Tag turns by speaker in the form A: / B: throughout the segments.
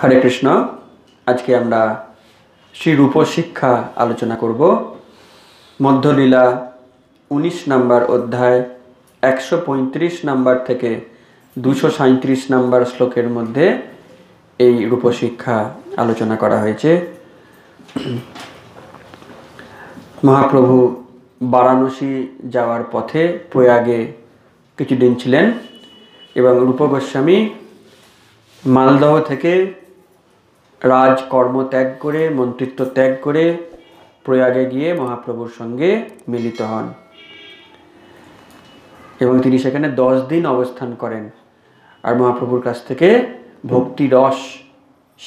A: হরে কৃষ্ণ আজকে আমরা শ্রী রূপশিক্ষা আলোচনা করব মধ্যলীলা ১৯ নাম্বার অধ্যায় একশো পঁয়ত্রিশ নাম্বার থেকে দুশো সাঁত্রিশ নাম্বার শ্লোকের মধ্যে এই রূপশিক্ষা আলোচনা করা হয়েছে মহাপ্রভু বারাণসী যাওয়ার পথে প্রয়াগে কিছুদিন ছিলেন এবং রূপগোস্বামী মালদহ থেকে রাজ কর্ম ত্যাগ করে মন্ত্রিত্ব ত্যাগ করে প্রয়াগে গিয়ে মহাপ্রভুর সঙ্গে মিলিত হন এবং তিনি সেখানে দশ দিন অবস্থান করেন আর মহাপ্রভুর কাছ থেকে ভক্তি রস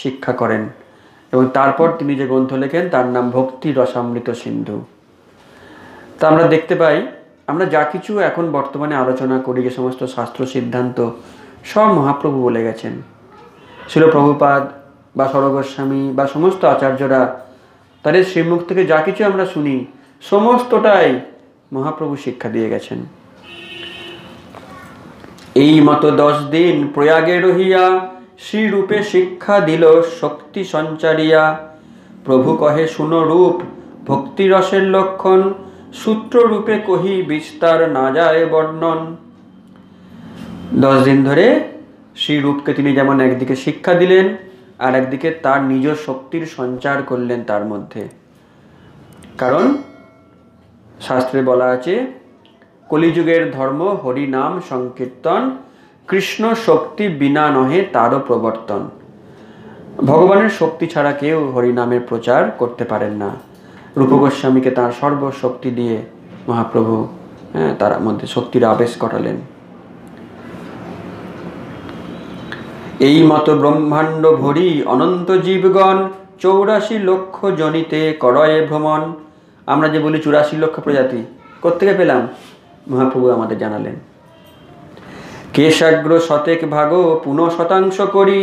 A: শিক্ষা করেন এবং তারপর তিনি যে গ্রন্থ লেখেন তার নাম ভক্তি রসামৃত সিন্ধু তা আমরা দেখতে পাই আমরা যা কিছু এখন বর্তমানে আলোচনা করি যে সমস্ত শাস্ত্র সিদ্ধান্ত সব মহাপ্রভু বলে গেছেন ছিল প্রভুপাদ বা সর্বস্বামী বা সমস্ত আচার্যরা তাদের শ্রীমুখ থেকে যা কিছু আমরা শুনি সমস্তটাই মহাপ্রভু শিক্ষা দিয়ে গেছেন এই মতো দশ দিন প্রয়াগে রহিয়া শ্রীরূপে শিক্ষা দিল শক্তি সঞ্চারিয়া প্রভু কহে শুনো রূপ ভক্তিরসের লক্ষণ সূত্ররূপে কহি বিস্তার না যায় বর্ণন দশ দিন ধরে শ্রীরূপকে তিনি যেমন একদিকে শিক্ষা দিলেন আর একদিকে তার নিজ শক্তির সঞ্চার করলেন তার মধ্যে কারণ শাস্ত্রে বলা আছে কলিযুগের ধর্ম হরিনাম সংকীর্তন কৃষ্ণ শক্তি বিনা নহে তারও প্রবর্তন ভগবানের শক্তি ছাড়া কেউ হরিনামের প্রচার করতে পারেন না রূপ গোস্বামীকে তাঁর সর্বশক্তি দিয়ে মহাপ্রভু হ্যাঁ তার মধ্যে শক্তির আবেশ ঘটালেন এই মতো ব্রহ্মাণ্ড ভরি অনন্ত জীবগণ চৌরাশি লক্ষ জনিতে করয়ে ভ্রমণ আমরা যে বলি চুরাশি লক্ষ প্রজাতি কোথেকে পেলাম মহাপ্রভু আমাদের জানালেন কেশাগ্র শতেক ভাগ পুন শতাংশ করি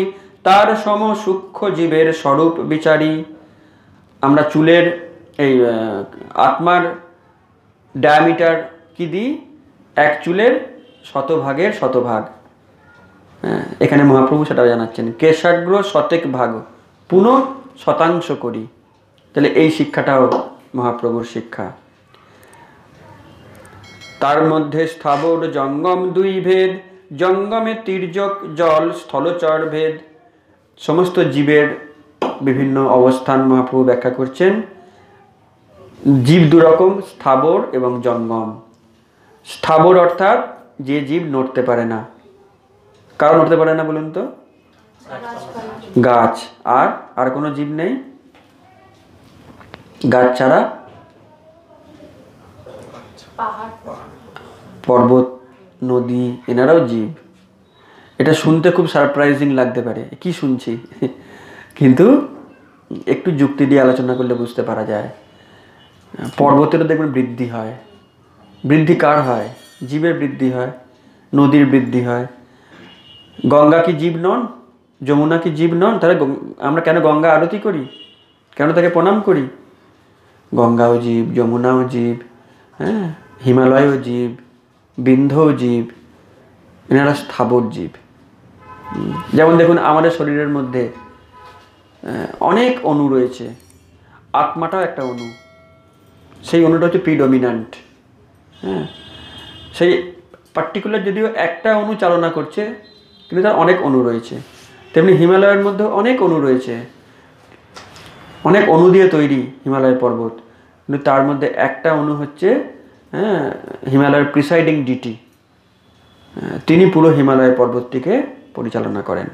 A: তার সম সূক্ষ্ম জীবের স্বরূপ বিচারি আমরা চুলের এই আত্মার ডায়ামিটার কি দিই এক চুলের শতভাগের শতভাগ হ্যাঁ, এখানে মহাপ্রভু সেটাও জানাচ্ছেন কেশাগ্র শতেক ভাগ পুনঃ শতাংশ করি তাহলে এই শিক্ষাটাও মহাপ্রভুর শিক্ষা তার মধ্যে স্থাবর জঙ্গম দুই ভেদ জঙ্গমে তীর্যক জল স্থলচর ভেদ সমস্ত জীবের বিভিন্ন অবস্থান মহাপ্রভু ব্যাখ্যা করছেন জীব দুরকম স্থাবর এবং জঙ্গম স্থাবর অর্থাৎ যে জীব নড়তে পারে না কারণ উঠতে পারে না বলুন তো গাছ আর আর কোনো জীব নেই গাছ ছাড়া পর্বত নদী এনারাও জীব এটা শুনতে খুব সারপ্রাইজিং লাগতে পারে কি শুনছি কিন্তু একটু যুক্তি দিয়ে আলোচনা করলে বুঝতে পারা যায় পর্বতেরও দেখবেন বৃদ্ধি হয় বৃদ্ধি কার হয় জীবের বৃদ্ধি হয় নদীর বৃদ্ধি হয় গঙ্গা কি জীব নন যমুনা কি জীব নন তাহলে আমরা কেন গঙ্গা আরতি করি কেন তাকে প্রণাম করি গঙ্গাও জীব যমুনাও জীব হ্যাঁ হিমালয়ও জীব বিন্ধও জীব এনারা স্থাবর জীব যেমন দেখুন আমাদের শরীরের মধ্যে অনেক অণু রয়েছে আত্মাটাও একটা অণু সেই অণুটা হচ্ছে প্রিডমিনান্ট হ্যাঁ সেই পার্টিকুলার যদিও একটা অণু চালনা করছে কিন্তু তার অনেক অণু রয়েছে তেমনি হিমালয়ের মধ্যে অনেক অণু রয়েছে অনেক অণু দিয়ে তৈরি হিমালয় পর্বত কিন্তু তার মধ্যে একটা অণু হচ্ছে হ্যাঁ হিমালয়ের প্রিসাইডিং ডিটি হ্যাঁ, তিনি পুরো হিমালয় পর্বতটিকে পরিচালনা করেন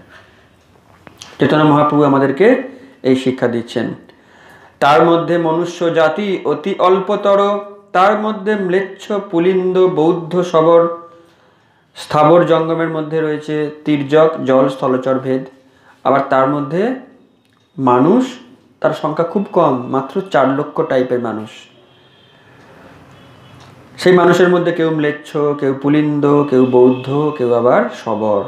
A: চেতনা মহাপ্রভু আমাদেরকে এই শিক্ষা দিচ্ছেন তার মধ্যে মনুষ্য জাতি অতি অল্পতর তার মধ্যে ম্লেচ্ছ পুলিন্দ বৌদ্ধ সবর স্থাবর জঙ্গমের মধ্যে রয়েছে তীর্যক জল স্থলচর ভেদ আবার তার মধ্যে মানুষ তার সংখ্যা খুব কম মাত্র চার লক্ষ টাইপের মানুষ সেই মানুষের মধ্যে কেউ ম্লেচ্ছ কেউ পুলিন্দ কেউ বৌদ্ধ কেউ আবার সবর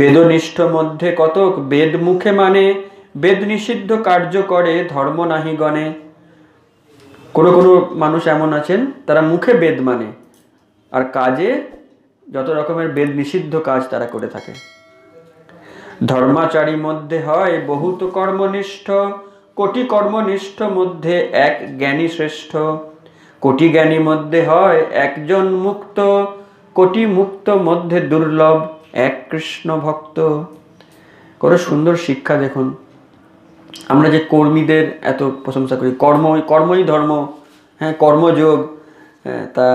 A: বেদনিষ্ঠ মধ্যে কতক বেদ মুখে মানে বেদ নিষিদ্ধ কার্য করে ধর্ম নাহি গণে কোনো কোনো মানুষ এমন আছেন তারা মুখে বেদ মানে আর কাজে যত রকমের বেদ নিষিদ্ধ কাজ তারা করে থাকে ধর্মাচারী মধ্যে হয় বহুত কর্মনিষ্ঠ কোটি কর্মনিষ্ঠ মধ্যে এক জ্ঞানী শ্রেষ্ঠ কোটি জ্ঞানী মধ্যে হয় একজন মুক্ত কোটি মুক্ত মধ্যে দুর্লভ এক কৃষ্ণ ভক্ত কত সুন্দর শিক্ষা দেখুন আমরা যে কর্মীদের এত প্রশংসা করি কর্ম কর্মই ধর্ম হ্যাঁ কর্মযোগ হ্যাঁ, তা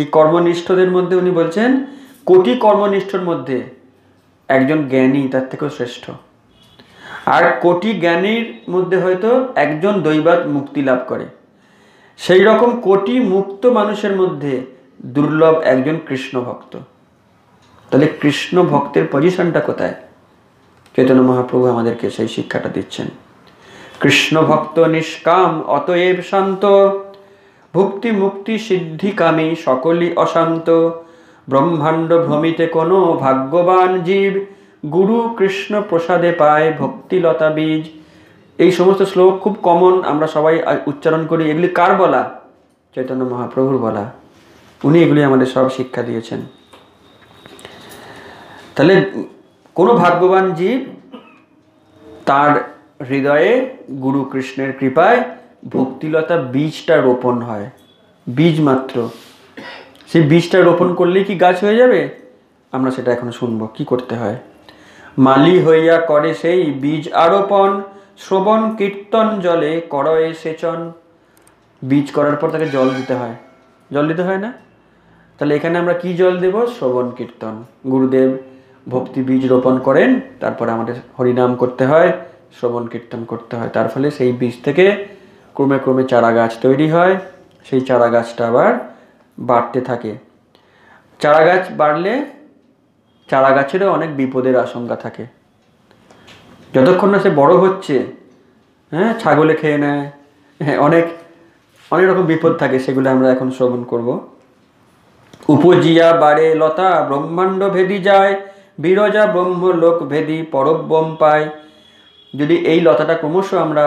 A: এই কর্মনিষ্ঠদের মধ্যে উনি বলছেন কোটি কর্মনিষ্ঠর মধ্যে একজন জ্ঞানী তার থেকেও শ্রেষ্ঠ আর কোটি জ্ঞানীর মধ্যে হয়তো একজন দৈবাত মুক্তি লাভ করে সেই রকম কোটি মুক্ত মানুষের মধ্যে দুর্লভ একজন কৃষ্ণ ভক্ত তাহলে কৃষ্ণ ভক্তের পজিশনটা কোথায় চেতন মহাপ্রভু আমাদেরকে সেই শিক্ষাটা দিচ্ছেন কৃষ্ণ ভক্ত নিষ্কাম অতএব শান্ত ভুক্তি মুক্তি সিদ্ধিকামী সকলই অশান্ত ব্রহ্মাণ্ড ভ্রমিতে কোনো ভাগ্যবান জীব গুরু কৃষ্ণ প্রসাদে পায় ভক্তিলতা বীজ এই সমস্ত শ্লোক খুব কমন আমরা সবাই উচ্চারণ করি এগুলি কার বলা চৈতন্য মহাপ্রভুর বলা উনি এগুলি আমাদের সব শিক্ষা দিয়েছেন তাহলে কোনো ভাগ্যবান জীব তার হৃদয়ে গুরু কৃষ্ণের কৃপায় ভক্তিলতা বীজটা রোপণ হয় বীজ মাত্র সেই বীজটা রোপণ করলেই কি গাছ হয়ে যাবে আমরা সেটা এখন শুনবো কি করতে হয় মালি হইয়া করে সেই বীজ আরোপণ শ্রবণ কীর্তন জলে করয়ে সেচন বীজ করার পর তাকে জল দিতে হয় জল দিতে হয় না তাহলে এখানে আমরা কি জল দেব শ্রবণ কীর্তন গুরুদেব ভক্তি বীজ রোপণ করেন তারপরে আমাদের হরিনাম করতে হয় শ্রবণ কীর্তন করতে হয় তার ফলে সেই বীজ থেকে ক্রমে ক্রমে চারা গাছ তৈরি হয় সেই চারা গাছটা আবার বাড়তে থাকে চারা গাছ বাড়লে চারা গাছেরও অনেক বিপদের আশঙ্কা থাকে যতক্ষণ না সে বড় হচ্ছে হ্যাঁ ছাগলে খেয়ে নেয় হ্যাঁ অনেক অনেক রকম বিপদ থাকে সেগুলো আমরা এখন শ্রবণ করব উপজিয়া বাড়ে লতা ব্রহ্মাণ্ড ভেদি যায় বিরজা লোক ভেদি পরব্রম পায় যদি এই লতাটা ক্রমশ আমরা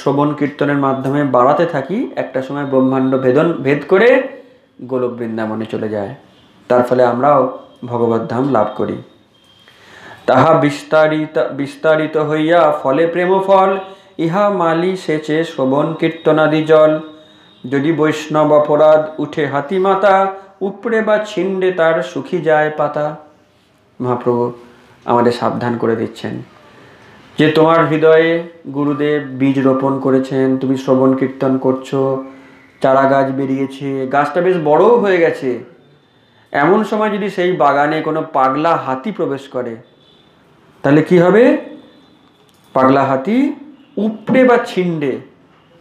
A: শ্রবণ কীর্তনের মাধ্যমে বাড়াতে থাকি একটা সময় ব্রহ্মাণ্ড ভেদন ভেদ করে গোলক বৃন্দাবনে চলে যায় তার ফলে আমরাও ভগবত ধাম লাভ করি তাহা বিস্তারিত বিস্তারিত হইয়া ফলে প্রেমফল ইহা মালি সেচে শ্রবণ কীর্তনাদি জল যদি বৈষ্ণব অপরাধ উঠে হাতি মাতা উপড়ে বা ছিন্ডে তার সুখী যায় পাতা মহাপ্রভু আমাদের সাবধান করে দিচ্ছেন যে তোমার হৃদয়ে গুরুদেব বীজ রোপণ করেছেন তুমি শ্রবণ কীর্তন করছো চারা গাছ বেরিয়েছে গাছটা বেশ বড়ও হয়ে গেছে এমন সময় যদি সেই বাগানে কোনো পাগলা হাতি প্রবেশ করে তাহলে কি হবে পাগলা হাতি উপড়ে বা ছিন্ডে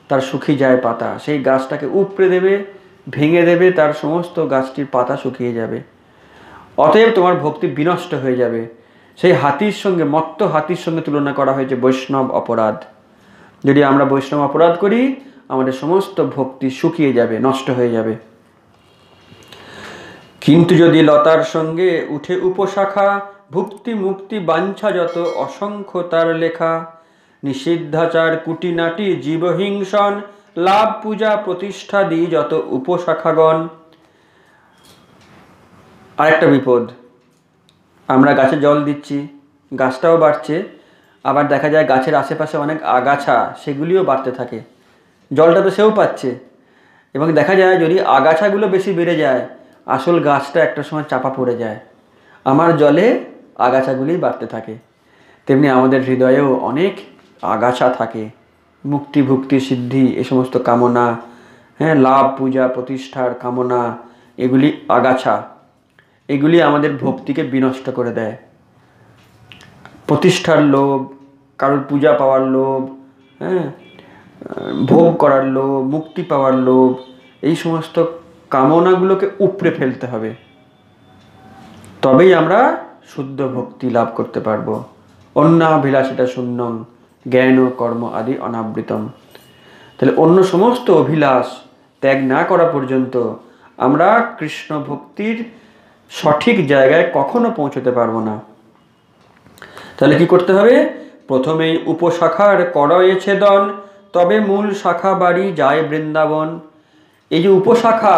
A: তার শুকিয়ে যায় পাতা সেই গাছটাকে উপড়ে দেবে ভেঙে দেবে তার সমস্ত গাছটির পাতা শুকিয়ে যাবে অতএব তোমার ভক্তি বিনষ্ট হয়ে যাবে সেই হাতির সঙ্গে মত্ত হাতির সঙ্গে তুলনা করা হয়েছে বৈষ্ণব অপরাধ যদি আমরা বৈষ্ণব অপরাধ করি আমাদের সমস্ত ভক্তি শুকিয়ে যাবে নষ্ট হয়ে যাবে কিন্তু যদি লতার সঙ্গে উঠে উপশাখা ভুক্তি মুক্তি বাঞ্ছা যত অসংখ্য তার লেখা নিষিদ্ধাচার কুটিনাটি জীবহিংসন লাভ পূজা প্রতিষ্ঠা দিই যত উপশাখাগণ আরেকটা বিপদ আমরা গাছে জল দিচ্ছি গাছটাও বাড়ছে আবার দেখা যায় গাছের আশেপাশে অনেক আগাছা সেগুলিও বাড়তে থাকে জলটা তো সেও পাচ্ছে এবং দেখা যায় যদি আগাছাগুলো বেশি বেড়ে যায় আসল গাছটা একটা সময় চাপা পড়ে যায় আমার জলে আগাছাগুলি বাড়তে থাকে তেমনি আমাদের হৃদয়েও অনেক আগাছা থাকে মুক্তি ভুক্তি সিদ্ধি এ সমস্ত কামনা হ্যাঁ লাভ পূজা প্রতিষ্ঠার কামনা এগুলি আগাছা এগুলি আমাদের ভক্তিকে বিনষ্ট করে দেয় প্রতিষ্ঠার লোভ কারোর পূজা পাওয়ার লোভ হ্যাঁ ভোগ করার লোভ মুক্তি পাওয়ার লোভ এই সমস্ত কামনাগুলোকে উপড়ে ফেলতে হবে তবেই আমরা শুদ্ধ ভক্তি লাভ করতে পারবো অন্যাভিলাষিতা শূন্যম জ্ঞান ও কর্ম আদি অনাবৃতম তাহলে অন্য সমস্ত অভিলাষ ত্যাগ না করা পর্যন্ত আমরা কৃষ্ণ ভক্তির সঠিক জায়গায় কখনো পৌঁছতে পারবো না তাহলে কি করতে হবে প্রথমেই উপশাখার করয়ে ছেদন তবে মূল শাখা বাড়ি যায় বৃন্দাবন এই যে উপশাখা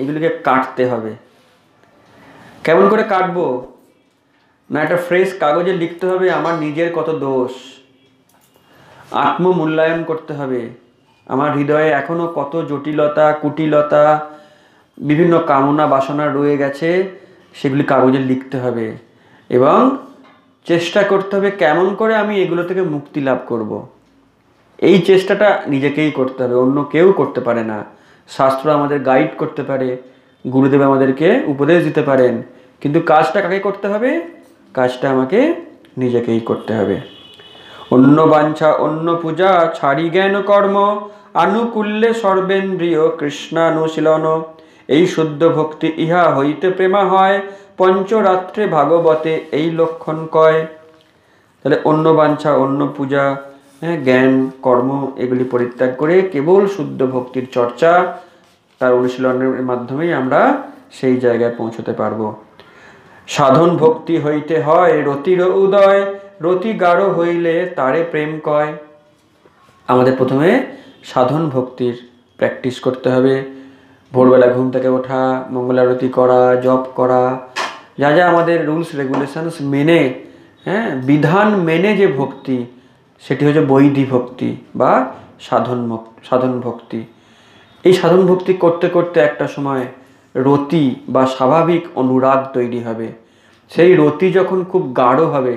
A: এগুলিকে কাটতে হবে কেমন করে কাটবো না একটা ফ্রেশ কাগজে লিখতে হবে আমার নিজের কত দোষ আত্মমূল্যায়ন করতে হবে আমার হৃদয়ে এখনও কত জটিলতা কুটিলতা বিভিন্ন কামনা বাসনা রয়ে গেছে সেগুলি কাগজে লিখতে হবে এবং চেষ্টা করতে হবে কেমন করে আমি এগুলো থেকে মুক্তি লাভ করব। এই চেষ্টাটা নিজেকেই করতে হবে অন্য কেউ করতে পারে না শাস্ত্র আমাদের গাইড করতে পারে গুরুদেব আমাদেরকে উপদেশ দিতে পারেন কিন্তু কাজটা কাকে করতে হবে কাজটা আমাকে নিজেকেই করতে হবে অন্য বাঞ্ছা অন্য পূজা ছাড়ি জ্ঞান কর্ম আনুকুল্যে সর্বেন্দ্রীয় কৃষ্ণানুশীলন এই শুদ্ধ ভক্তি ইহা হইতে প্রেমা হয় পঞ্চরাত্রে ভাগবতে এই লক্ষণ কয় তাহলে অন্য বাঞ্ছা অন্য পূজা হ্যাঁ জ্ঞান কর্ম এগুলি পরিত্যাগ করে কেবল শুদ্ধ ভক্তির চর্চা তার অনুশীলনের মাধ্যমেই আমরা সেই জায়গায় পৌঁছতে পারব সাধন ভক্তি হইতে হয় রতির উদয় রতি গাঢ় হইলে তারে প্রেম কয় আমাদের প্রথমে সাধন ভক্তির প্র্যাকটিস করতে হবে ভোরবেলা ঘুম থেকে ওঠা মঙ্গল আরতি করা জপ করা যা যা আমাদের রুলস রেগুলেশনস মেনে হ্যাঁ বিধান মেনে যে ভক্তি সেটি হচ্ছে বৈধি ভক্তি বা সাধন সাধন ভক্তি এই সাধন ভক্তি করতে করতে একটা সময় রতি বা স্বাভাবিক অনুরাগ তৈরি হবে সেই রতি যখন খুব গাঢ় হবে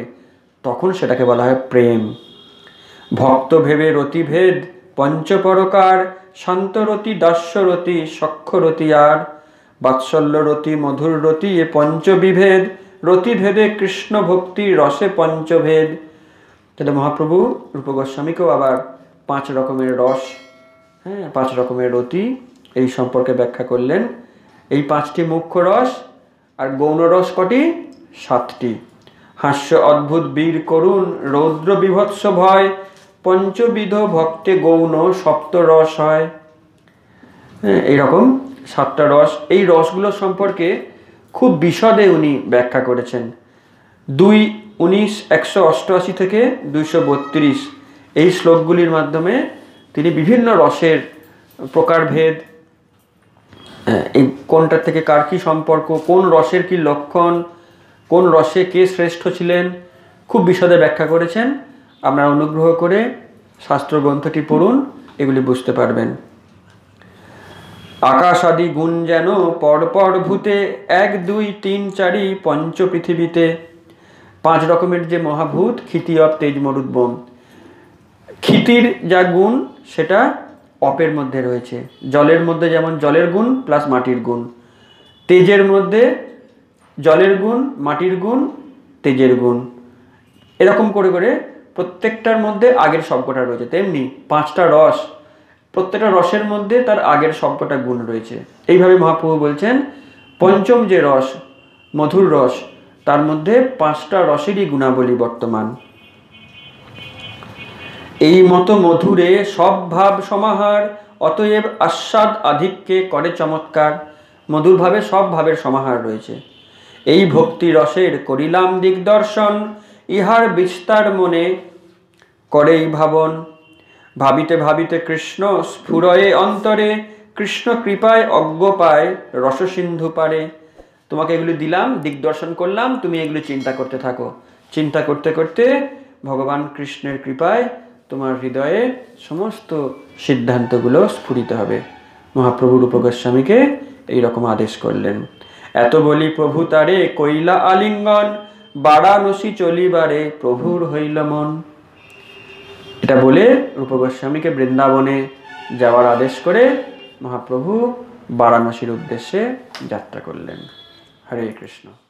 A: তখন সেটাকে বলা হয় প্রেম ভক্ত ভেবে রতিভেদ পঞ্চপরকার শান্তরতি দাস্যরতি সক্ষরতি আর বাৎসল্যরতি রতি এ পঞ্চবিভেদ রতিভেদে কৃষ্ণ ভক্তি রসে পঞ্চভেদ তাহলে মহাপ্রভু রূপগোস্বামীকেও আবার পাঁচ রকমের রস হ্যাঁ পাঁচ রকমের রতি এই সম্পর্কে ব্যাখ্যা করলেন এই পাঁচটি মুখ্য রস আর গৌণ রস কটি সাতটি হাস্য অদ্ভুত বীর করুণ রৌদ্র বিভৎস ভয় পঞ্চবিধ ভক্তে গৌণ সপ্ত রস হয় হ্যাঁ, এইরকম সাতটা রস এই রসগুলো সম্পর্কে খুব বিশদে উনি ব্যাখ্যা করেছেন দুই উনিশ একশো অষ্টআশি থেকে দুইশো বত্রিশ এই শ্লোকগুলির মাধ্যমে তিনি বিভিন্ন রসের প্রকারভেদ হ্যাঁ, এই কোনটার থেকে কার কী সম্পর্ক কোন রসের কি লক্ষণ কোন রসে কে শ্রেষ্ঠ ছিলেন খুব বিশদে ব্যাখ্যা করেছেন আপনারা অনুগ্রহ করে শাস্ত্রগ্রন্থটি পড়ুন এগুলি বুঝতে পারবেন আদি গুণ যেন পরপর ভূতে এক দুই তিন চারি পঞ্চ পৃথিবীতে পাঁচ রকমের যে মহাভূত ক্ষিতি অপ তেজ মরুদ্বন ক্ষিতির যা গুণ সেটা অপের মধ্যে রয়েছে জলের মধ্যে যেমন জলের গুণ প্লাস মাটির গুণ তেজের মধ্যে জলের গুণ মাটির গুণ তেজের গুণ এরকম করে করে প্রত্যেকটার মধ্যে আগের সবকটা রয়েছে তেমনি পাঁচটা রস প্রত্যেকটা রসের মধ্যে তার আগের সবকটা গুণ রয়েছে এইভাবে মহাপ্রভু বলছেন পঞ্চম যে রস মধুর রস তার মধ্যে পাঁচটা রসেরই গুণাবলী বর্তমান এই মতো মধুরে সব ভাব সমাহার অতএব আস্বাদ আধিক্যে করে চমৎকার মধুরভাবে সব ভাবের সমাহার রয়েছে এই ভক্তি রসের করিলাম দিগদর্শন ইহার বিস্তার মনে করেই ভাবন ভাবিতে ভাবিতে কৃষ্ণ স্ফুরয়ে অন্তরে কৃষ্ণ কৃপায় অজ্ঞ পায় রসসিন্ধু পারে তোমাকে এগুলি দিলাম দিগদর্শন করলাম তুমি এগুলি চিন্তা করতে থাকো চিন্তা করতে করতে ভগবান কৃষ্ণের কৃপায় তোমার হৃদয়ে সমস্ত সিদ্ধান্তগুলো স্ফুরিত হবে মহাপ্রভু রূপগোস্বামীকে এইরকম আদেশ করলেন এত বলি প্রভু তারে কৈলা আলিঙ্গন বারাণসী চলিবারে প্রভুর হইল মন এটা বলে রূপ গোস্বামীকে বৃন্দাবনে যাওয়ার আদেশ করে মহাপ্রভু বারাণসীর উদ্দেশ্যে যাত্রা করলেন হরে কৃষ্ণ